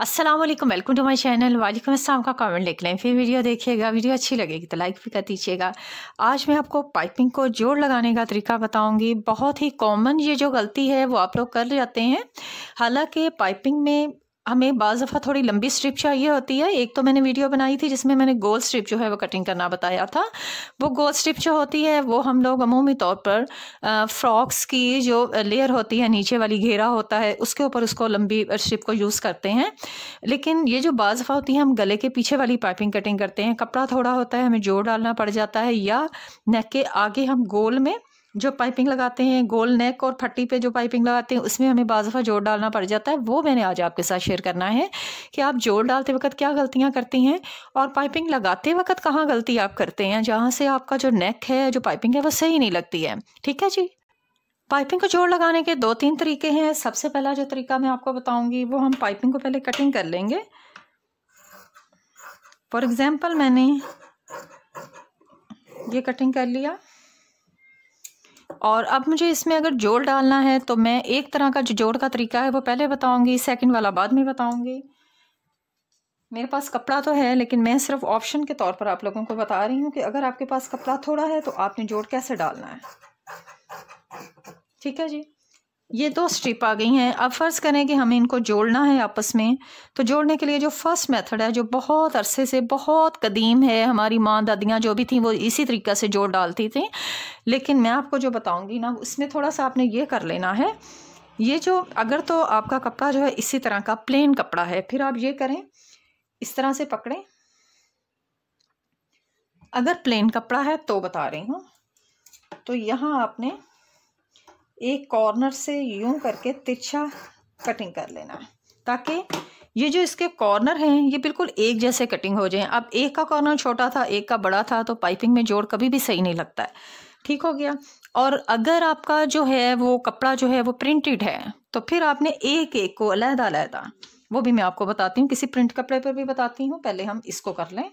अस्सलाम वालेकुम welcome to my channel वालेकुम अस्सलाम का कमेंट लिख लें फिर वीडियो देखिएगा वीडियो अच्छी लगेगी तो लाइक भी कर दीजिएगा आज मैं आपको पाइपिंग को जोड़ लगाने का तरीका बताऊंगी बहुत ही कॉमन ये जो गलती है वो आप लोग कर जाते हैं हालांकि पाइपिंग में हमें बाज दफ़ा थोड़ी लंबी स्ट्रिप चाहिए होती है एक तो मैंने वीडियो बनाई थी जिसमें मैंने गोल स्ट्रिप जो है वो कटिंग करना बताया था वो गोल स्ट्रिप जो होती है वो हम लोग अमूमी तौर पर फ्रॉक्स की जो लेयर होती है नीचे वाली घेरा होता है उसके ऊपर उसको लंबी स्ट्रिप को यूज़ करते हैं लेकिन ये जो बाज़ दफ़ा होती है हम गले के पीछे वाली पाइपिंग कटिंग करते हैं कपड़ा थोड़ा होता है हमें जोड़ डालना पड़ जाता है या नेक के आगे हम गोल में जो पाइपिंग लगाते हैं गोल नेक और फट्टी पे जो पाइपिंग लगाते हैं उसमें हमें बाजफा जोड़ डालना पड़ जाता है वो मैंने आज आपके साथ शेयर करना है कि आप जोड़ डालते वक्त क्या गलतियाँ करती हैं और पाइपिंग लगाते वक्त कहाँ गलती आप करते हैं जहाँ से आपका जो नेक है जो पाइपिंग है वो सही नहीं लगती है ठीक है जी पाइपिंग को जोड़ लगाने के दो तीन तरीके हैं सबसे पहला जो तरीका मैं आपको बताऊँगी वो हम पाइपिंग को पहले कटिंग कर लेंगे फॉर एग्ज़ाम्पल मैंने ये कटिंग कर लिया और अब मुझे इसमें अगर जोड़ डालना है तो मैं एक तरह का जो जोड़ का तरीका है वो पहले बताऊंगी सेकंड वाला बाद में बताऊंगी मेरे पास कपड़ा तो है लेकिन मैं सिर्फ ऑप्शन के तौर पर आप लोगों को बता रही हूँ कि अगर आपके पास कपड़ा थोड़ा है तो आपने जोड़ कैसे डालना है ठीक है जी ये दो स्ट्रिप आ गई हैं अब फ़र्ज़ करें कि हमें इनको जोड़ना है आपस में तो जोड़ने के लिए जो फ़र्स्ट मेथड है जो बहुत अरसे से बहुत कदीम है हमारी माँ दादियाँ जो भी थी वो इसी तरीक़ा से जोड़ डालती थी लेकिन मैं आपको जो बताऊँगी ना उसमें थोड़ा सा आपने ये कर लेना है ये जो अगर तो आपका कपड़ा जो है इसी तरह का प्लेन कपड़ा है फिर आप ये करें इस तरह से पकड़ें अगर प्लेन कपड़ा है तो बता रही हूँ तो यहाँ आपने एक कॉर्नर से यूं करके तिरछा कटिंग कर लेना है ताकि ये जो इसके कॉर्नर हैं ये बिल्कुल एक जैसे कटिंग हो जाए अब एक का कॉर्नर छोटा था एक का बड़ा था तो पाइपिंग में जोड़ कभी भी सही नहीं लगता है ठीक हो गया और अगर आपका जो है वो कपड़ा जो है वो प्रिंटेड है तो फिर आपने एक एक को अलहदा अलहदा वो भी मैं आपको बताती हूँ किसी प्रिंट कपड़े पर भी बताती हूँ पहले हम इसको कर लें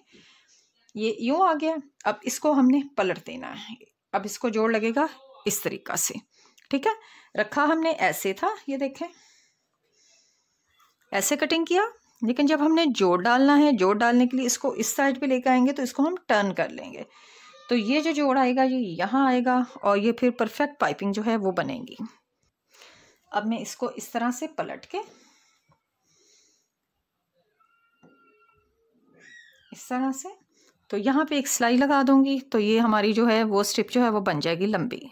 ये यूँ आ गया अब इसको हमने पलट देना है अब इसको जोड़ लगेगा इस तरीका से ठीक है रखा हमने ऐसे था ये देखें ऐसे कटिंग किया लेकिन जब हमने जोड़ डालना है जोड़ डालने के लिए इसको इस साइड पे लेकर आएंगे तो इसको हम टर्न कर लेंगे तो ये जो जोड़ आएगा ये यहाँ आएगा और ये फिर परफेक्ट पाइपिंग जो है वो बनेगी अब मैं इसको इस तरह से पलट के इस तरह से तो यहाँ पे एक सिलाई लगा दूंगी तो ये हमारी जो है वो स्ट्रिप जो है वो बन जाएगी लंबी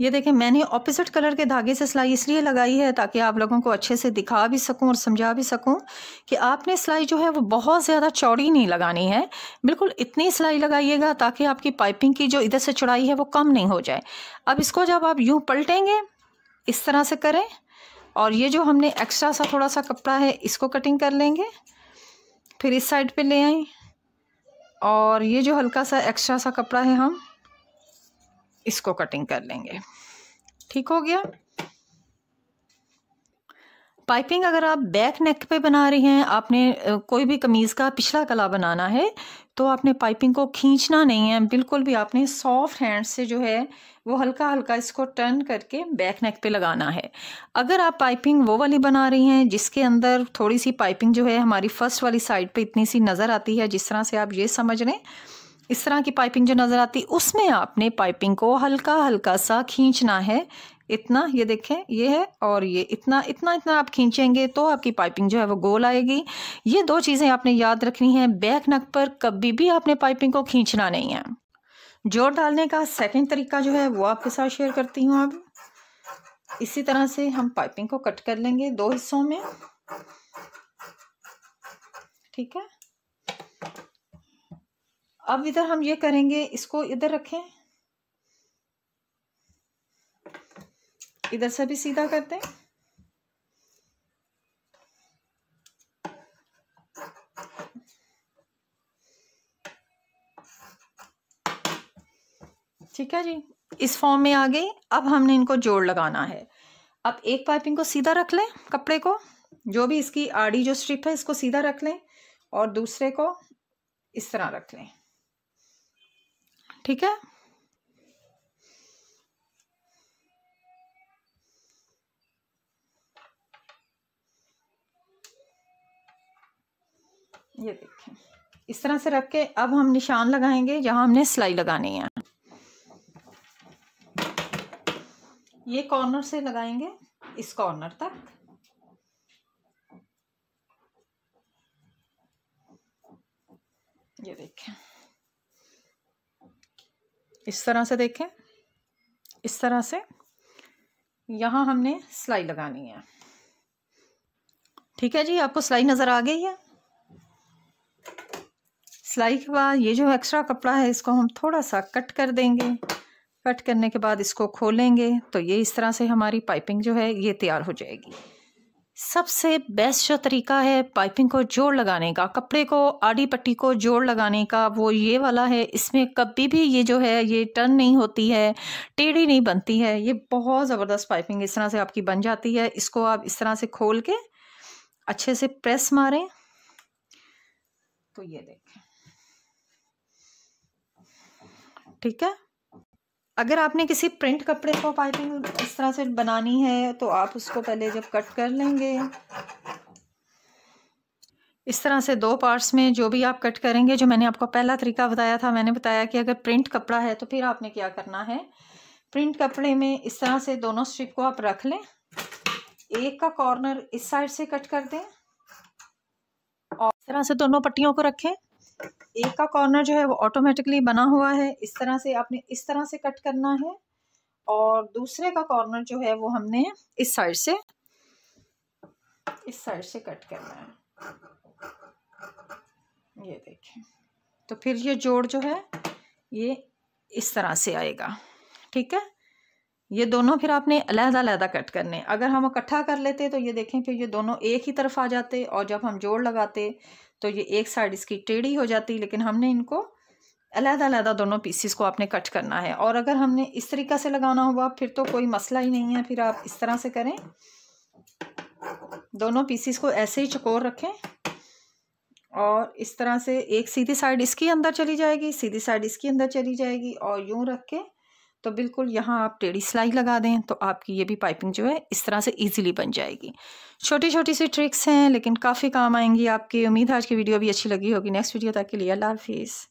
ये देखें मैंने ऑपोजिट कलर के धागे से सिलाई इसलिए लगाई है ताकि आप लोगों को अच्छे से दिखा भी सकूं और समझा भी सकूं कि आपने सिलाई जो है वो बहुत ज़्यादा चौड़ी नहीं लगानी है बिल्कुल इतनी सिलाई लगाइएगा ताकि आपकी पाइपिंग की जो इधर से चौड़ाई है वो कम नहीं हो जाए अब इसको जब आप यूँ पलटेंगे इस तरह से करें और ये जो हमने एक्स्ट्रा सा थोड़ा सा कपड़ा है इसको कटिंग कर लेंगे फिर इस साइड पर ले आएँ और ये जो हल्का सा एक्स्ट्रा सा कपड़ा है हम इसको कटिंग कर लेंगे ठीक हो गया पाइपिंग अगर आप बैक नेक पे बना रही हैं आपने कोई भी कमीज़ का पिछला गला बनाना है तो आपने पाइपिंग को खींचना नहीं है बिल्कुल भी आपने सॉफ्ट हैंड से जो है वो हल्का हल्का इसको टर्न करके बैक नेक पे लगाना है अगर आप पाइपिंग वो वाली बना रही हैं जिसके अंदर थोड़ी सी पाइपिंग जो है हमारी फ़र्स्ट वाली साइड पे इतनी सी नज़र आती है जिस तरह से आप ये समझ हैं इस तरह की पाइपिंग जो नज़र आती उसमें आपने पाइपिंग को हल्का हल्का सा खींचना है इतना ये देखें ये है और ये इतना इतना इतना आप खींचेंगे तो आपकी पाइपिंग जो है वो गोल आएगी ये दो चीज़ें आपने याद रखनी है बैक नक पर कभी भी आपने पाइपिंग को खींचना नहीं है जोड़ डालने का सेकंड तरीका जो है वो आपके साथ शेयर करती हूँ अब इसी तरह से हम पाइपिंग को कट कर लेंगे दो हिस्सों में ठीक है अब इधर हम ये करेंगे इसको इधर रखें इधर से भी सीधा करते हैं ठीक है जी इस फॉर्म में आ गई अब हमने इनको जोड़ लगाना है अब एक पाइपिंग को सीधा रख लें कपड़े को जो भी इसकी आड़ी जो स्ट्रिप है इसको सीधा रख लें और दूसरे को इस तरह रख लें ठीक है ये देखें इस तरह से रख के अब हम निशान लगाएंगे जहां हमने सिलाई लगानी है ये कॉर्नर से लगाएंगे इस कॉर्नर तक ये देखें इस तरह से देखें इस तरह से यहाँ हमने सिलाई लगानी है ठीक है जी आपको सिलाई नज़र आ गई है सिलाई के बाद ये जो एक्स्ट्रा कपड़ा है इसको हम थोड़ा सा कट कर देंगे कट करने के बाद इसको खोलेंगे तो ये इस तरह से हमारी पाइपिंग जो है ये तैयार हो जाएगी सबसे बेस्ट जो तरीका है पाइपिंग को जोड़ लगाने का कपड़े को आड़ी पट्टी को जोड़ लगाने का वो ये वाला है इसमें कभी भी ये जो है ये टर्न नहीं होती है टेढ़ी नहीं बनती है ये बहुत ज़बरदस्त पाइपिंग इस तरह से आपकी बन जाती है इसको आप इस तरह से खोल के अच्छे से प्रेस मारें तो ये देखें ठीक है अगर आपने किसी प्रिंट कपड़े को पाइपिंग इस तरह से बनानी है तो आप उसको पहले जब कट कर लेंगे इस तरह से दो पार्ट्स में जो भी आप कट करेंगे जो मैंने आपको पहला तरीका बताया था मैंने बताया कि अगर प्रिंट कपड़ा है तो फिर आपने क्या करना है प्रिंट कपड़े में इस तरह से दोनों स्ट्रिप को आप रख लें एक का कॉर्नर इस साइड से कट कर दें और इस तरह से दोनों पट्टियों को रखें एक का कॉर्नर जो है वो ऑटोमेटिकली बना हुआ है इस तरह से आपने इस तरह से कट करना है और दूसरे का कॉर्नर जो है वो हमने इस साइड से इस साइड से कट करना है ये देखिए तो फिर ये जोड़ जो है ये इस तरह से आएगा ठीक है ये दोनों फिर आपने अलहदा अलहदा कट करने अगर हम इकट्ठा कर लेते तो ये देखें फिर ये दोनों एक ही तरफ आ जाते और जब हम जोड़ लगाते तो ये एक साइड इसकी टेढ़ी हो जाती लेकिन हमने इनको अलहदा अलहदा दोनों पीसीस को आपने कट करना है और अगर हमने इस तरीका से लगाना हुआ फिर तो कोई मसला ही नहीं है फिर आप इस तरह से करें दोनों पीसीस को ऐसे ही चकोर रखें और इस तरह से एक सीधी साइड इसकी अंदर चली जाएगी सीधी साइड इसकी अंदर चली जाएगी और यूं रख के तो बिल्कुल यहाँ आप टेढ़ी सिलाई लगा दें तो आपकी ये भी पाइपिंग जो है इस तरह से इजीली बन जाएगी छोटी छोटी सी ट्रिक्स हैं लेकिन काफ़ी काम आएंगी आपकी उम्मीद है आज की वीडियो भी अच्छी लगी होगी नेक्स्ट वीडियो तक के लिए अल्लाह हाफिज़